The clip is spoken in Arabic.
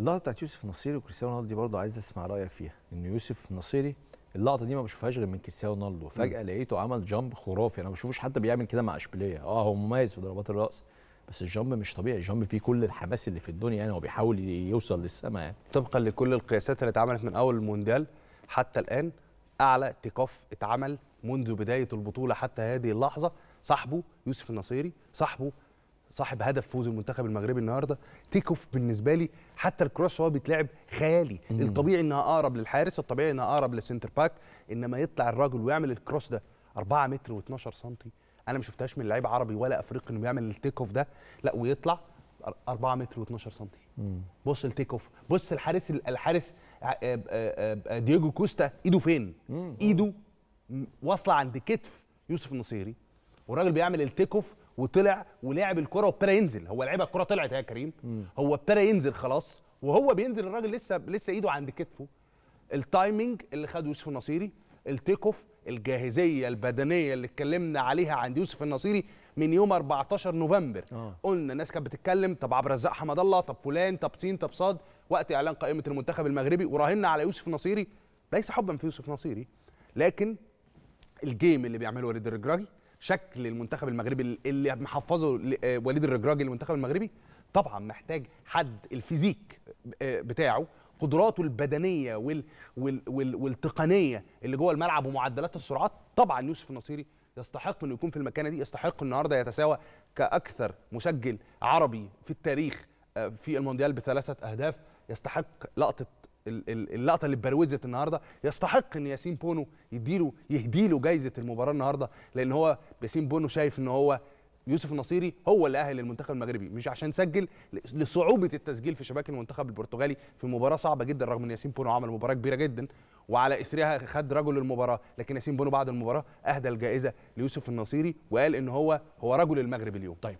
اللقطه بتاعت يوسف النصيري وكريستيانو رونالدو دي برضه عايز اسمع رايك فيها ان يوسف النصيري اللقطه دي ما بشوفهاش غير من كريستيانو رونالدو فجاه لقيته عمل جامب خرافي انا ما بشوفوش حتى بيعمل كده مع اشبيليه اه هو مميز في ضربات الراس بس الجامب مش طبيعي الجامب فيه كل الحماس اللي في الدنيا يعني هو بيحاول يوصل للسماء يعني طبقا لكل القياسات اللي اتعملت من اول المونديال حتى الان اعلى تيكوف اتعمل منذ بدايه البطوله حتى هذه اللحظه صاحبه يوسف النصيري صاحبه صاحب هدف فوز المنتخب المغربي النهارده تيك اوف بالنسبه لي حتى الكروس وهو بيتلعب خيالي الطبيعي انها اقرب للحارس الطبيعي انها اقرب للسنتر باك انما يطلع الراجل ويعمل الكروس ده 4 متر و12 سم انا ما شفتهاش من لعيب عربي ولا افريقي انه بيعمل التيك اوف ده لا ويطلع 4 متر و12 سم بص التيك اوف بص الحارس الحارس آه، آه، آه، دييجو كوستا ايده فين ايده واصله عند كتف يوسف النصيري والراجل بيعمل التيك اوف وطلع ولعب الكره وابتدى ينزل هو لعبها الكره طلعت يا كريم هو ابتدى ينزل خلاص وهو بينزل الراجل لسه لسه ايده عند كتفه التايمنج اللي خده يوسف النصيري التيك اوف الجاهزيه البدنيه اللي اتكلمنا عليها عند يوسف النصيري من يوم 14 نوفمبر آه. قلنا الناس كانت بتتكلم طب عبد الرزاق حمد الله طب فلان طب سين طب صاد وقت اعلان قائمه المنتخب المغربي وراهنا على يوسف النصيري ليس حبا في يوسف النصيري لكن الجيم اللي بيعمله وليد الرجراجي شكل المنتخب المغربي اللي محفظه آه، وليد الرجراجي المنتخب المغربي طبعا محتاج حد الفيزيك آه، بتاعه قدراته البدنيه وال وال وال والتقنيه اللي جوه الملعب ومعدلات السرعات طبعا يوسف النصيري يستحق انه يكون في المكانه دي يستحق النهارده يتساوى كاكثر مسجل عربي في التاريخ آه، في المونديال بثلاثه اهداف يستحق لقطه اللقطه اللي اتبروزت النهارده يستحق ان ياسين بونو يديله يهديله جايزه المباراه النهارده لان هو ياسين بونو شايف ان هو يوسف النصيري هو اللي اهل المنتخب المغربي مش عشان سجل لصعوبه التسجيل في شباك المنتخب البرتغالي في مباراه صعبه جدا رغم ان ياسين بونو عمل مباراه كبيره جدا وعلى اثرها خد رجل المباراه لكن ياسين بونو بعد المباراه اهدى الجائزه ليوسف النصيري وقال ان هو هو رجل المغرب اليوم طيب